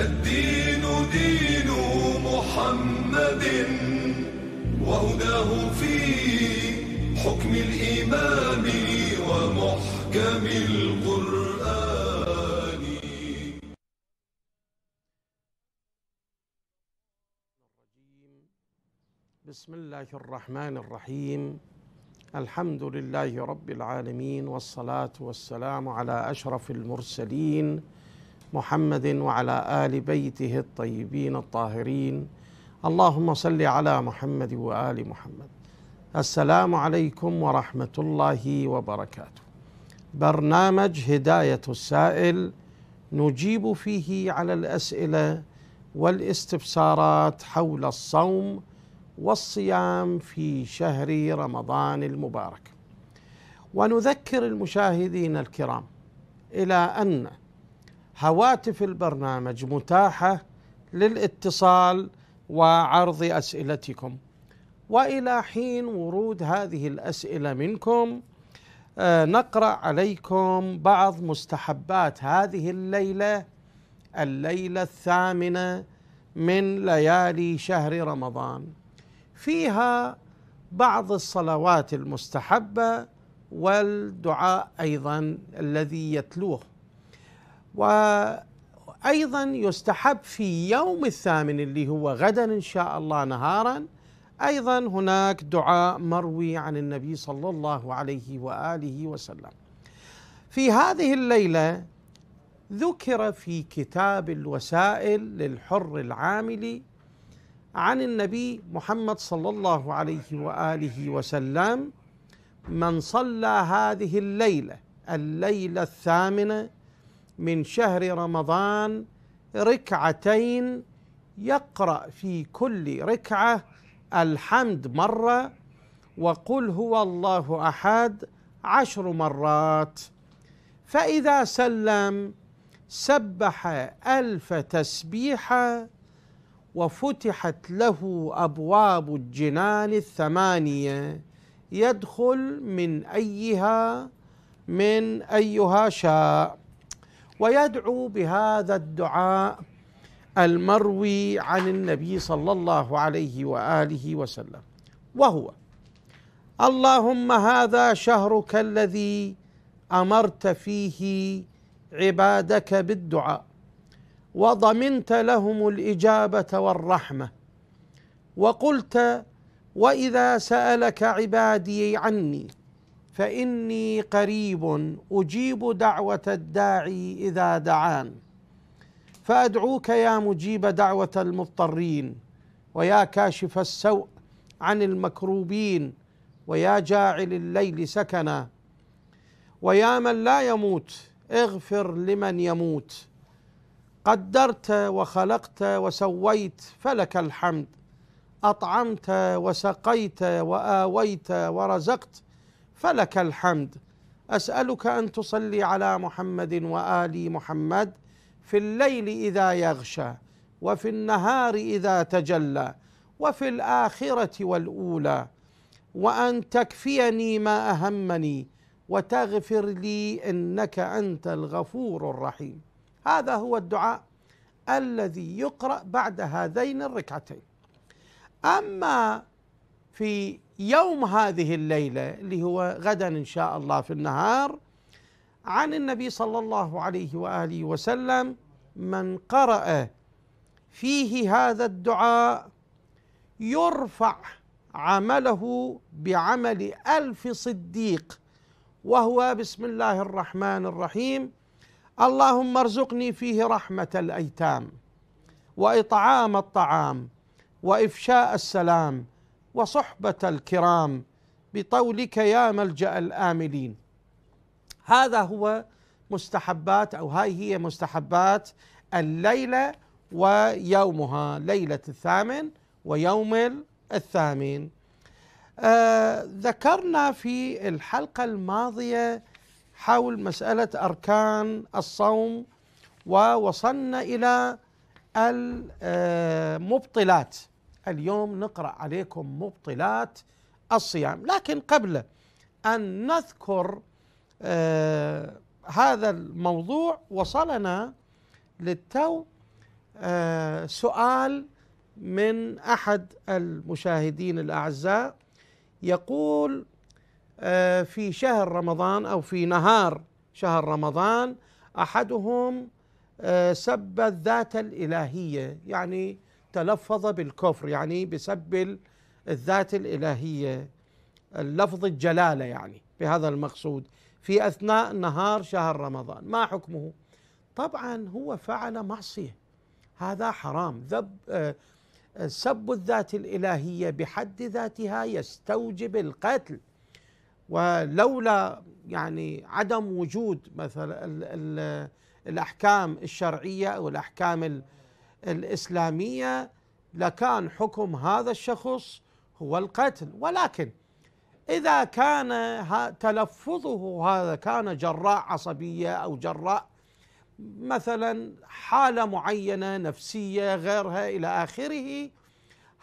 الدين دين محمد وهداه في حكم الإمام ومحكم القرآن بسم الله الرحمن الرحيم الحمد لله رب العالمين والصلاة والسلام على أشرف المرسلين محمد وعلى ال بيته الطيبين الطاهرين اللهم صل على محمد وال محمد السلام عليكم ورحمه الله وبركاته برنامج هدايه السائل نجيب فيه على الاسئله والاستفسارات حول الصوم والصيام في شهر رمضان المبارك ونذكر المشاهدين الكرام الى ان هواتف البرنامج متاحه للاتصال وعرض اسئلتكم والى حين ورود هذه الاسئله منكم آه، نقرا عليكم بعض مستحبات هذه الليله الليله الثامنه من ليالي شهر رمضان فيها بعض الصلوات المستحبه والدعاء ايضا الذي يتلوه وأيضا يستحب في يوم الثامن اللي هو غدا إن شاء الله نهارا أيضا هناك دعاء مروي عن النبي صلى الله عليه وآله وسلم في هذه الليلة ذكر في كتاب الوسائل للحر العاملي عن النبي محمد صلى الله عليه واله وسلم من صلى هذه الليله الليله الثامنه من شهر رمضان ركعتين يقرأ في كل ركعة الحمد مرة وقل هو الله أحد عشر مرات فإذا سلم سبح ألف تسبيحة وفتحت له أبواب الجنان الثمانية يدخل من أيها من أيها شاء ويدعو بهذا الدعاء المروي عن النبي صلى الله عليه واله وسلم وهو اللهم هذا شهرك الذي امرت فيه عبادك بالدعاء وضمنت لهم الاجابه والرحمه وقلت واذا سالك عبادي عني فاني قريب اجيب دعوه الداعي اذا دعان فادعوك يا مجيب دعوه المضطرين ويا كاشف السوء عن المكروبين ويا جاعل الليل سكنا ويا من لا يموت اغفر لمن يموت قدرت وخلقت وسويت فلك الحمد اطعمت وسقيت واويت ورزقت فلك الحمد اسالك ان تصلي على محمد وال محمد في الليل اذا يغشى وفي النهار اذا تجلى وفي الاخره والاولى وان تكفيني ما اهمني وتغفر لي انك انت الغفور الرحيم هذا هو الدعاء الذي يقرا بعد هذين الركعتين اما في يوم هذه الليله اللي هو غدا ان شاء الله في النهار عن النبي صلى الله عليه واله وسلم من قرأ فيه هذا الدعاء يرفع عمله بعمل ألف صديق وهو بسم الله الرحمن الرحيم اللهم ارزقني فيه رحمة الأيتام وإطعام الطعام وإفشاء السلام وصحبة الكرام بطولك يا ملجأ الآملين هذا هو مستحبات أو هاي هي مستحبات الليلة ويومها ليلة الثامن ويوم الثامن آه ذكرنا في الحلقة الماضية حول مسألة أركان الصوم ووصلنا إلى المبطلات اليوم نقرا عليكم مبطلات الصيام لكن قبل ان نذكر آه هذا الموضوع وصلنا للتو آه سؤال من احد المشاهدين الاعزاء يقول آه في شهر رمضان او في نهار شهر رمضان احدهم آه، سب الذات الالهيه يعني تلفظ بالكفر يعني بسب الذات الإلهية اللفظ الجلالة يعني بهذا المقصود في أثناء نهار شهر رمضان ما حكمه طبعا هو فعل معصية هذا حرام ذب آه، سب الذات الإلهية بحد ذاتها يستوجب القتل ولولا يعني عدم وجود مثلا الأحكام الشرعية أو الأحكام الاسلاميه لكان حكم هذا الشخص هو القتل ولكن اذا كان تلفظه هذا كان جراء عصبيه او جراء مثلا حاله معينه نفسيه غيرها الى اخره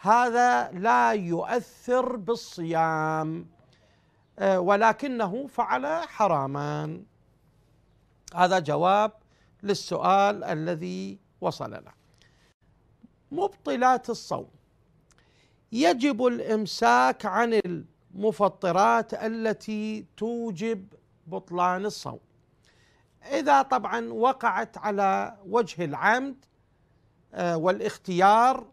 هذا لا يؤثر بالصيام آه، ولكنه فعل حراما هذا جواب للسؤال الذي وصلنا مبطلات الصوم يجب الامساك عن المفطرات التي توجب بطلان الصوم اذا طبعا وقعت على وجه العمد آه، والاختيار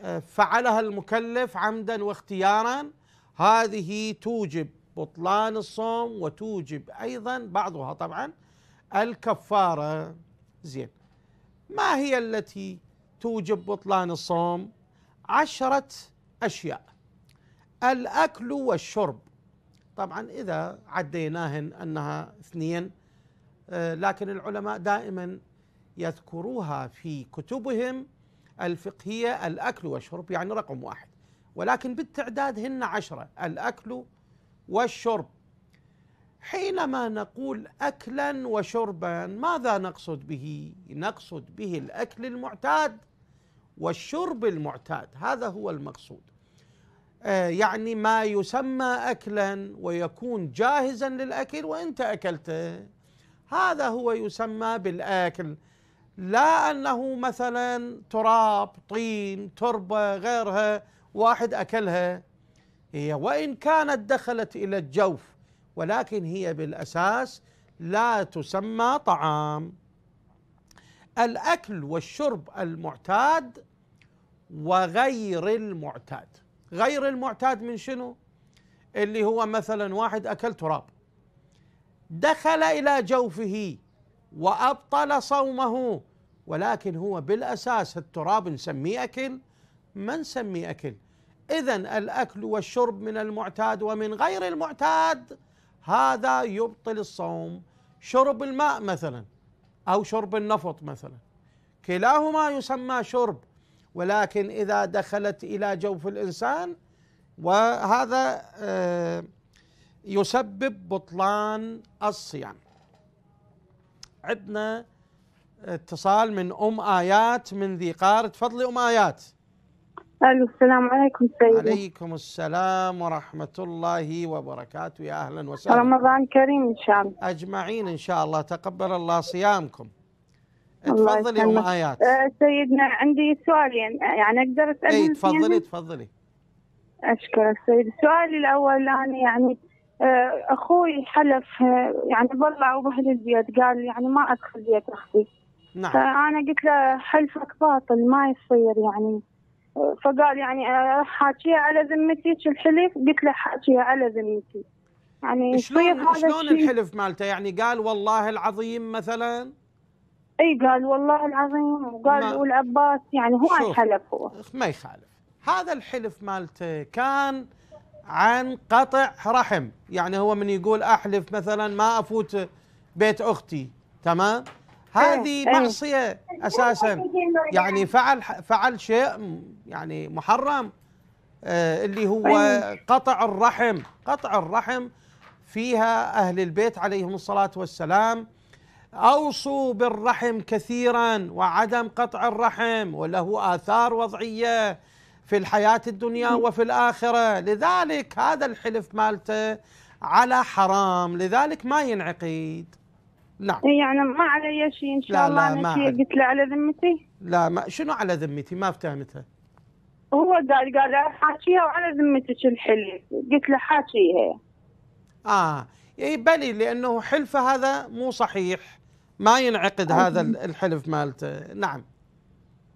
آه، فعلها المكلف عمدا واختيارا هذه توجب بطلان الصوم وتوجب ايضا بعضها طبعا الكفاره زين ما هي التي توجب بطلان الصوم عشرة أشياء الأكل والشرب طبعا إذا عديناهن أنها اثنين آه، لكن العلماء دائما يذكروها في كتبهم الفقهية الأكل والشرب يعني رقم واحد ولكن بالتعداد هن عشرة الأكل والشرب حينما نقول أكلا وشربا ماذا نقصد به؟ نقصد به الأكل المعتاد والشرب المعتاد هذا هو المقصود آه، يعني ما يسمى اكلا ويكون جاهزا للاكل وانت اكلته هذا هو يسمى بالاكل لا انه مثلا تراب طين تربه غيرها واحد اكلها هي وان كانت دخلت الى الجوف ولكن هي بالاساس لا تسمى طعام الاكل والشرب المعتاد وغير المعتاد غير المعتاد من شنو اللي هو مثلا واحد اكل تراب دخل الى جوفه وابطل صومه ولكن هو بالاساس التراب نسميه اكل ما نسميه اكل اذا الاكل والشرب من المعتاد ومن غير المعتاد هذا يبطل الصوم شرب الماء مثلا او شرب النفط مثلا كلاهما يسمى شرب ولكن اذا دخلت الى جوف الانسان وهذا آه، يسبب بطلان الصيام عندنا اتصال من ام ايات من ذي قار تفضلي ام ايات الو السلام عليكم سيدي عليكم السلام ورحمه الله وبركاته يا اهلا وسهلا رمضان كريم ان شاء الله اجمعين ان شاء الله تقبل الله صيامكم تفضلي ام ايات آه، سيدنا عندي سؤالين يعني،, يعني اقدر اسال اي تفضلي يعني؟ تفضلي اشكر السيد سؤالي الاول انا يعني آه، اخوي حلف آه، يعني بالله وبه البيت قال يعني ما ادخل بيت اختي نعم فانا قلت له حلفك باطل ما يصير يعني فقال يعني حاكيها على ذمتي الحلف قلت له حاكيها على ذمتي يعني شلون طيب، شلون الحلف مالته يعني قال والله العظيم مثلا اي قال والله العظيم وقال ما... والعباس يعني هو حلف هو ما يخالف هذا الحلف مالته كان عن قطع رحم يعني هو من يقول احلف مثلا ما افوت بيت اختي تمام هذه أيه. إيه. معصيه اساسا إيه، إيه، يعني فعل فعل شيء يعني محرم آه اللي هو أيه. قطع الرحم قطع الرحم فيها اهل البيت عليهم الصلاه والسلام اوصوا بالرحم كثيرا وعدم قطع الرحم وله اثار وضعيه في الحياه الدنيا وفي الاخره لذلك هذا الحلف مالته على حرام لذلك ما ينعقد نعم يعني ما علي شيء ان شاء لا الله لا انا قلت له على ذمتي لا ما شنو على ذمتي ما فهمتها هو قال قال حاكيها وعلى ذمتك الحلف قلت له حاكيها اه اي بلي لانه حلفه هذا مو صحيح ما ينعقد هذا الحلف مالته نعم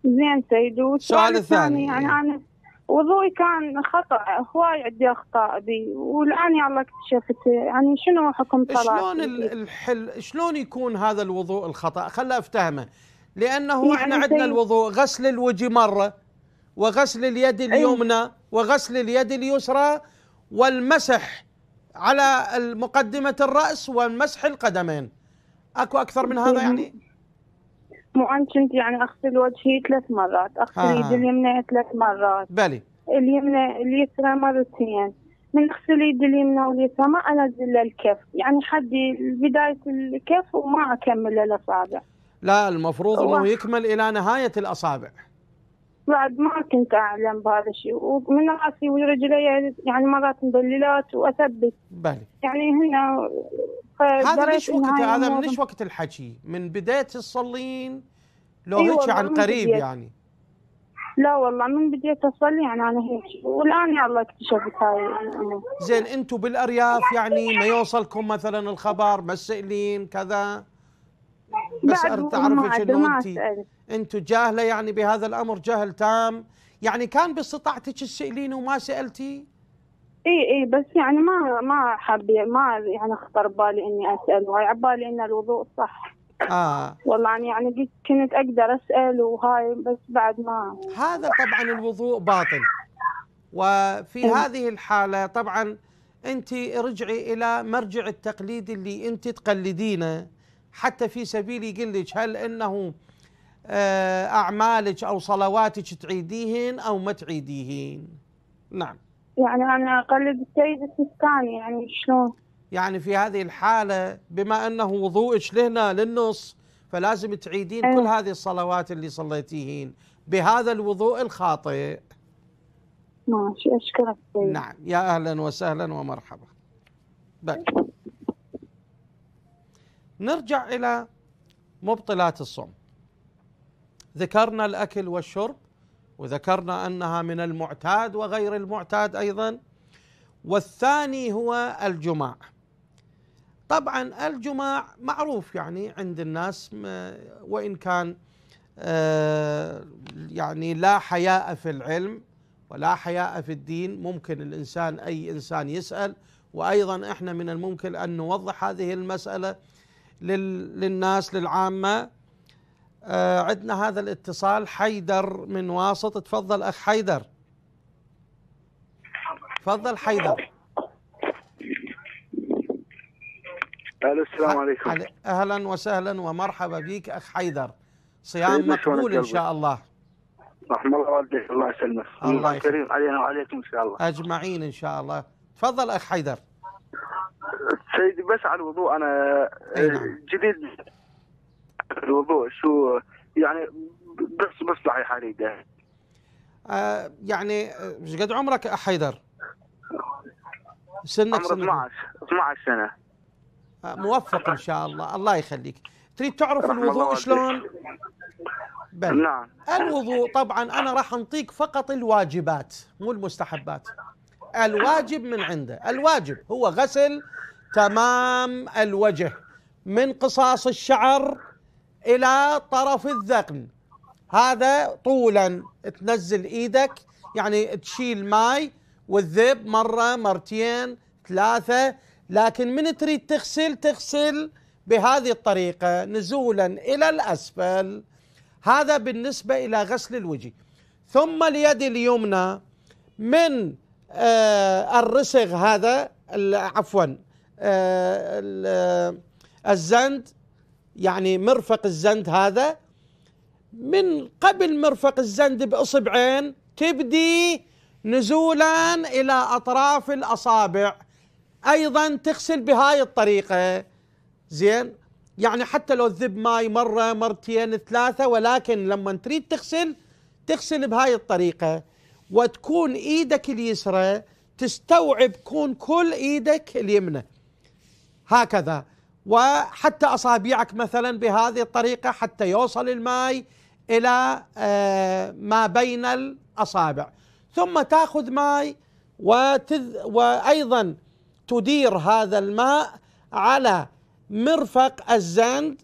زين سيد والسؤال الثاني يعني انا إيه. وضوئي كان خطا هواي عندي اخطاء بي والان يلا اكتشفت يعني شنو حكم صلاتي شلون الحل شلون يكون هذا الوضوء الخطا خلا افتهمه لانه يعني احنا عندنا الوضوء غسل الوجه مره وغسل اليد إيه. اليمنى وغسل اليد اليسرى والمسح على مقدمه الراس ومسح القدمين اكو اكثر من هذا يعني؟ مو عن كنت يعني اغسل وجهي ثلاث مرات، اغسل آه. يدي اليمنى ثلاث مرات. بلي. اليمنى اليسرى مرتين. من اغسل يدي اليمنى واليسرى ما انزل الكف، يعني حدي بدايه الكف وما اكمل الاصابع. لا المفروض انه يكمل الى نهايه الاصابع. بعد ما كنت أعلم بهذا الشيء ومن راسي ورجلي يعني, يعني مرات مدللات وأثبت بالي. يعني هنا هذا ليش وقت هذا من يعني ايش وقت الحكي من بداية تصلين لو أيوة هيك عن قريب بديت. يعني لا والله من بديت اصلي يعني انا هيك والان يلا اكتشفت هاي الامور زين انتم بالارياف يعني ما يوصلكم مثلا الخبر مسئلين كذا بس أريد تعرفي شنو انت انت جاهله يعني بهذا الامر جهل تام يعني كان باستطاعتك تسالين وما سالتي؟ اي اي بس يعني ما ما حابه ما يعني خطر بالي اني اسال وهاي عبالي ان الوضوء صح اه والله يعني يعني كنت اقدر اسال وهاي بس بعد ما هذا طبعا الوضوء باطل وفي إيه. هذه الحاله طبعا انت رجعي الى مرجع التقليد اللي انت تقلدينه حتى في سبيل لك هل انه آه، اعمالك او صلواتك تعيديهن او ما تعيديهن نعم يعني انا اقلد السيد السكاني يعني شلون يعني في هذه الحاله بما انه وضوءك لهنا للنص فلازم تعيدين كل أيوه. هذه الصلوات اللي صليتيهن بهذا الوضوء الخاطئ ماشي اشكرك نعم يا اهلا وسهلا ومرحبا بقى. نرجع الى مبطلات الصوم ذكرنا الاكل والشرب وذكرنا انها من المعتاد وغير المعتاد ايضا والثاني هو الجماع طبعا الجماع معروف يعني عند الناس وان كان آه، يعني لا حياء في العلم ولا حياء في الدين ممكن الانسان اي انسان يسال وايضا احنا من الممكن ان نوضح هذه المساله للناس للعامة آه، عندنا هذا الاتصال حيدر من واسط تفضل أخ حيدر تفضل حيدر الو السلام عليكم اهلا وسهلا ومرحبا بك اخ حيدر صيام مقبول ان شاء الله رحم الله والديك الله يسلمك الله كريم علينا وعليكم ان شاء الله اجمعين ان شاء الله تفضل اخ حيدر سيدي بس على الوضوء انا آه، نعم. جديد الوضوء شو يعني بس بس لحي حالي ده آه، يعني آه، ايش قد عمرك حيدر؟ سنك سنة 12 12 سنه موفق ان شاء الله الله يخليك تريد تعرف الوضوء شلون؟ بل نعم الوضوء طبعا انا راح انطيك فقط الواجبات مو المستحبات الواجب من عنده الواجب هو غسل تمام الوجه من قصاص الشعر إلى طرف الذقن هذا طولا تنزل إيدك يعني تشيل ماي والذب مرة مرتين ثلاثة لكن من تريد تغسل تغسل بهذه الطريقة نزولا إلى الأسفل هذا بالنسبة إلى غسل الوجه ثم اليد اليمنى من آه، الرسغ هذا عفوا آه، آه، الزند يعني مرفق الزند هذا من قبل مرفق الزند باصبعين تبدي نزولا الى اطراف الاصابع ايضا تغسل بهاي الطريقه زين يعني حتى لو تذب ماي مره مرتين ثلاثه ولكن لما تريد تغسل تغسل بهاي الطريقه وتكون ايدك اليسرى تستوعب كون كل ايدك اليمنى هكذا وحتى اصابعك مثلا بهذه الطريقه حتى يوصل الماي الى آه، ما بين الاصابع ثم تاخذ ماي وتذ وايضا تدير هذا الماء على مرفق الزند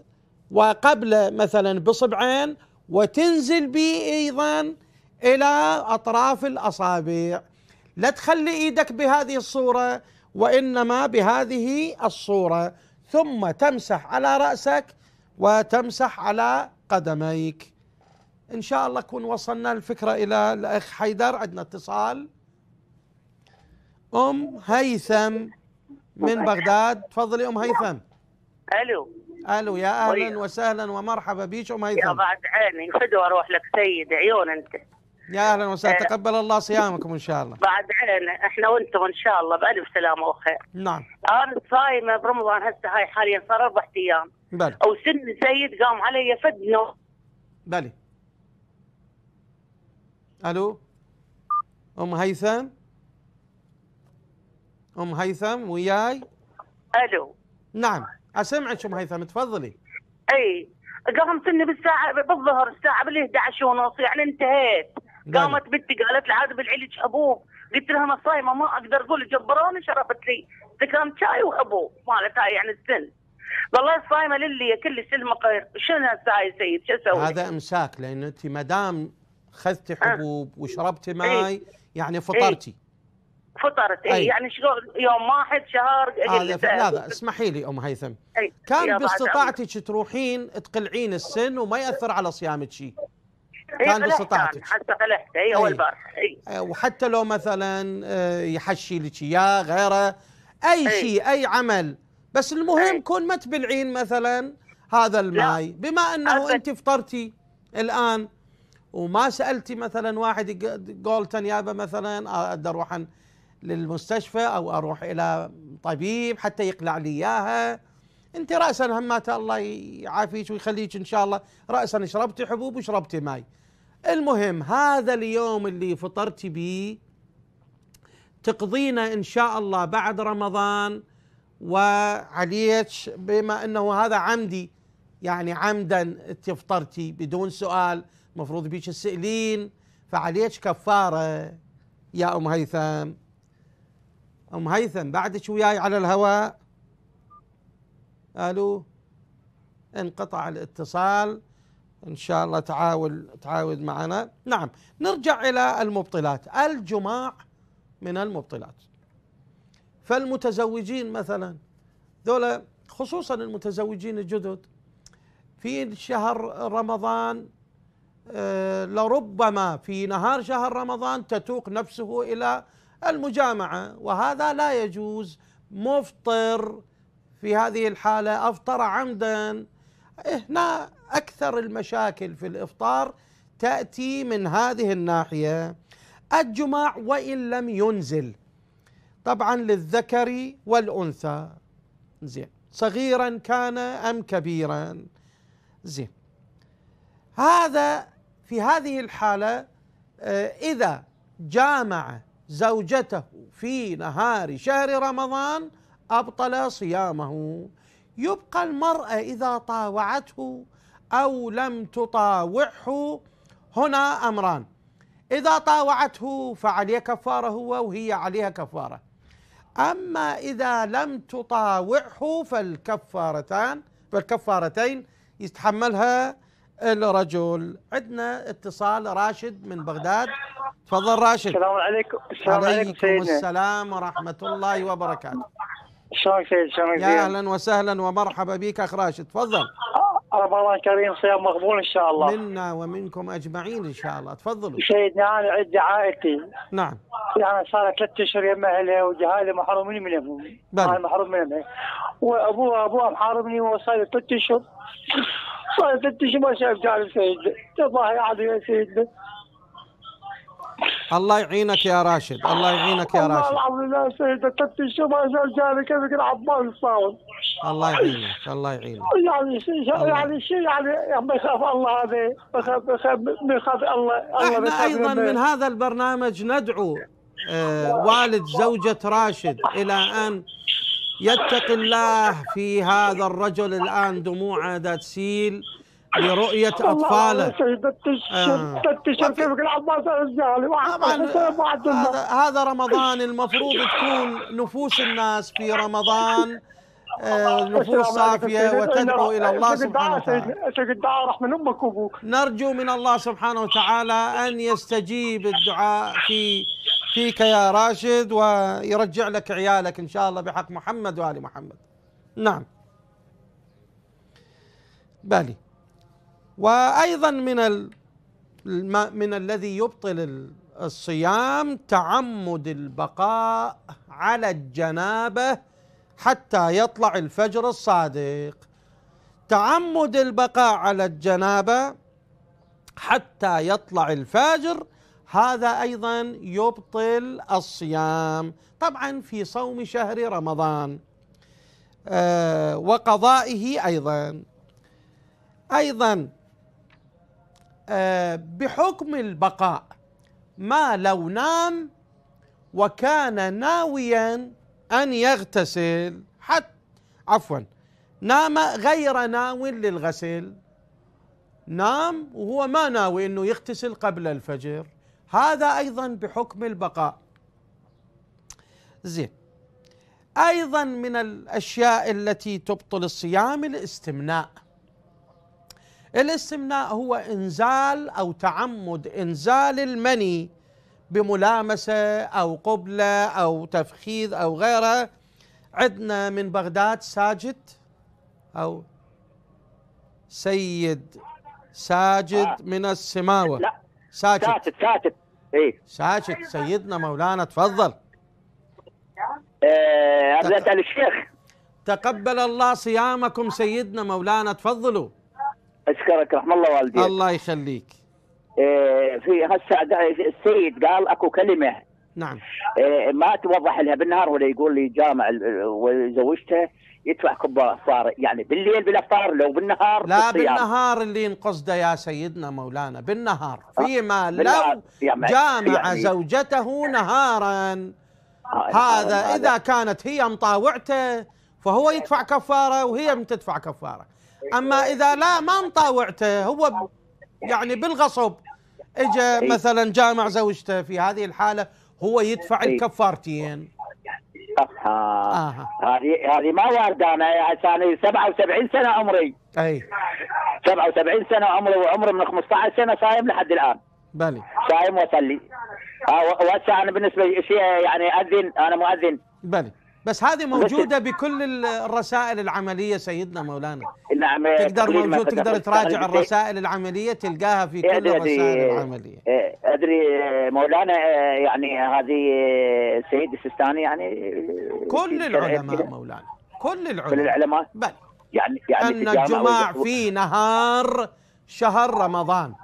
وقبل مثلا بصبعين وتنزل به ايضا إلى أطراف الأصابع لا تخلي إيدك بهذه الصورة وإنما بهذه الصورة ثم تمسح على رأسك وتمسح على قدميك إن شاء الله كون وصلنا الفكرة إلى الأخ حيدر عندنا اتصال أم هيثم من بغداد تفضلي أم هيثم ألو الو يا اهلا وسهلا ومرحبا بيك ام هيثم يا بعد عيني فدوى اروح لك سيد عيون انت يا اهلا وسهلا آه. تقبل الله صيامكم ان شاء الله بعد عين احنا وانتم ان شاء الله بالف سلامه وخير نعم انا صايمه برمضان هسه هاي حاليا صار اربع ايام بلي او سن زايد قام علي فدنه بلي الو ام هيثم ام هيثم وياي الو نعم اسمعك ام هيثم تفضلي اي قام سني بالساعه بالظهر الساعه بال 11 ونص يعني انتهيت قامت بنتي قالت لي عاد بالعلج ابوه قلت لها انا صايمه ما اقدر اقول جبروني شربت لي تكرم شاي وابوه مالتها يعني السن والله صايمه للي كل سن قير شنو هسه هاي سيد شو اسوي؟ هذا امساك لان انت ما دام خذتي آه. حبوب أه. وشربتي إيه. ماي يعني ايه؟ يعني فطرتي ايه؟ فطرت اي يعني شغل يوم واحد شهر هذا لا اسمحي لي ام هيثم أي. كان باستطاعتك تروحين تقلعين السن وما ياثر على صيامك شيء كان إيه، ب يعني، حتى فلحت اي هو إيه. البارح اي إيه، وحتى لو مثلا يحشي لك اياه غيره اي, أي. شيء اي عمل بس المهم أي. كون ما تبلعين مثلا هذا الماي لا. بما انه انت فطرتي الان وما سالتي مثلا واحد قلت يابا مثلا اقدر اروح للمستشفى او اروح الى طبيب حتى يقلع لي اياها انت راسا همات الله يعافيك ويخليك ان شاء الله راسا شربتي حبوب وشربتي ماي المهم هذا اليوم اللي فطرتي به تقضينا ان شاء الله بعد رمضان وعليك بما انه هذا عمدي يعني عمدا تفطرتي بدون سؤال مفروض بيش تسالين فعليك كفاره يا ام هيثم ام هيثم بعدك وياي على الهواء الو انقطع الاتصال إن شاء الله تعاود تعاود معنا نعم نرجع إلى المبطلات الجماع من المبطلات فالمتزوجين مثلا ذولا خصوصا المتزوجين الجدد في شهر رمضان آه، لربما في نهار شهر رمضان تتوق نفسه الى المجامعه وهذا لا يجوز مفطر في هذه الحاله افطر عمدا هنا اكثر المشاكل في الافطار تاتي من هذه الناحيه الجماع وان لم ينزل طبعا للذكر والانثى زين صغيرا كان ام كبيرا زين هذا في هذه الحاله آه، اذا جامع زوجته في نهار شهر رمضان ابطل صيامه يبقى المراه اذا طاوعته أو لم تطاوعه هنا أمران إذا طاوعته فعليه كفارة هو وهي عليها كفارة أما إذا لم تطاوعه فالكفارتان فالكفارتين يتحملها الرجل عندنا اتصال راشد من بغداد تفضل راشد السلام عليكم السلام عليكم سيدنا. السلام ورحمة الله وبركاته شلونك سيد شلونك يا أهلا وسهلا ومرحبا بك أخ راشد تفضل آه، رمضان كريم صيام مقبول ان شاء الله منا ومنكم اجمعين ان شاء الله تفضلوا سيدنا انا عندي عائلتي نعم يعني صار ثلاث اشهر يم اهلي وجهالي محرومين منهم انا محروم منهم وابوها ابوها محاربني وصار ثلاث اشهر صار ثلاث اشهر ما شاف جعل سيدنا تباهي عادي يا سيدنا الله يعينك يا راشد الله يعينك يا راشد الله العظيم يا سيدنا ثلاث اشهر ما شاف جعل كيف يقول عباس صاوي الله يعينك الله يعينك يعني شيء يعني شيء يعني بخاف الله هذا بخاف بخاف الله احنا ايضا من هذا البرنامج ندعو آه، والد زوجة راشد إلى أن يتقي الله في هذا الرجل الآن دموعه سيل لرؤية أطفاله آه. هذا رمضان المفروض تكون نفوس الناس في رمضان نفوس صافية وتدعو إلى الله سبحانه وتعالى رحمة أمك نرجو من الله سبحانه وتعالى أن يستجيب الدعاء في فيك يا راشد ويرجع لك عيالك إن شاء الله بحق محمد وآل محمد نعم بالي وأيضا من ال... من الذي يبطل الصيام تعمد البقاء على الجنابه حتى يطلع الفجر الصادق تعمد البقاء على الجنابه حتى يطلع الفجر هذا ايضا يبطل الصيام طبعا في صوم شهر رمضان آه وقضائه ايضا ايضا آه بحكم البقاء ما لو نام وكان ناويا أن يغتسل حتى عفوا نام غير ناو للغسل نام وهو ما ناوي أنه يغتسل قبل الفجر هذا أيضا بحكم البقاء زين أيضا من الأشياء التي تبطل الصيام الاستمناء الاستمناء هو إنزال أو تعمد إنزال المني بملامسة أو قبلة أو تفخيذ أو غيره عندنا من بغداد ساجد أو سيد ساجد آه. من السماوة لا ساجد ساجد ساجد اي ساجد سيدنا مولانا تفضل آه تق... الشيخ تقبل الله صيامكم سيدنا مولانا تفضلوا اشكرك رحم الله والديك الله يخليك آه، في هسه السيد قال اكو كلمه نعم آه، ما توضح لها بالنهار ولا يقول لي جامع وزوجته يدفع كبه صار يعني بالليل بالافطار لو بالنهار لا بالنهار اللي نقصده يا سيدنا مولانا بالنهار آه، فيما لو جامع يعني زوجته نهارا هذا اذا كانت هي مطاوعته فهو يدفع كفاره وهي تدفع كفاره اما اذا لا ما مطاوعته هو يعني بالغصب اجى إيه. مثلا جامع زوجته في هذه الحاله هو يدفع إيه. الكفارتين اها هذه هذه ما وارده انا انا 77 سنه عمري اي 77 سنه عمري وعمري من 15 سنه صايم لحد الان بلي صايم واصلي وهسه آه، انا بالنسبه شيء يعني اذن انا مؤذن بلي بس هذه موجوده بكل الرسائل العمليه سيدنا مولانا نعم إيه، تقدر موجود تقدر تراجع الرسائل العمليه تلقاها في كل إيه، الرسائل العمليه إيه، ادري مولانا يعني هذه السيد السيستاني يعني كل العلماء مولانا كل العلماء كل العلماء بل يعني يعني ان الجماع في نهار شهر رمضان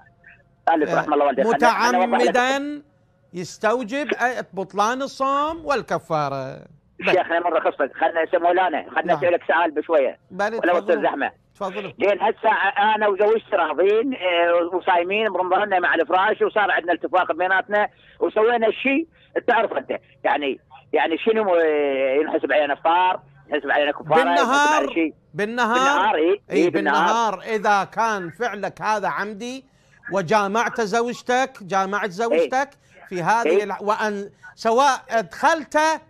ألف آه، الله والديك متعمدا يستوجب آه، بطلان الصوم والكفاره شيخنا مره خصك خلنا اسم مولانا خلنا اسالك نعم. سؤال بشويه ولا تصير زحمه تفضلوا لين هسه انا وزوجتي راضين آه، وصايمين برمضان مع الفراش وصار عندنا التفاق بيناتنا وسوينا الشيء تعرف انت يعني يعني شنو آه، ينحسب علينا افطار ينحسب علينا كفاره بالنهار علي بالنهار بالنهار اي إيه،, إيه بالنهار. بالنهار اذا كان فعلك هذا عمدي وجامعت زوجتك جامعت إيه. زوجتك إيه. في هذه إيه. وان سواء ادخلته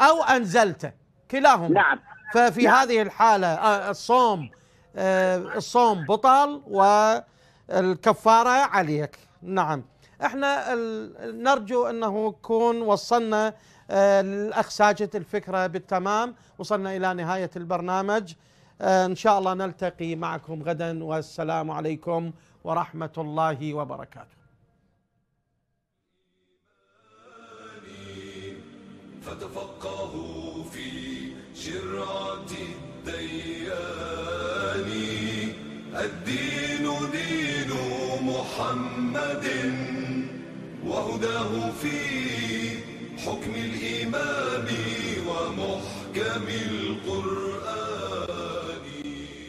أو أنزلته كلاهما نعم ففي نعم. هذه الحالة آه، الصوم آه، الصوم بطل والكفارة عليك نعم احنا نرجو انه يكون وصلنا آه، الاخ ساجد الفكره بالتمام وصلنا الى نهايه البرنامج ان شاء الله نلتقي معكم غدا والسلام عليكم ورحمه الله وبركاته فتفقهوا في شرعة الديان الدين دين محمد وهداه في حكم الإمام ومحكم القرآن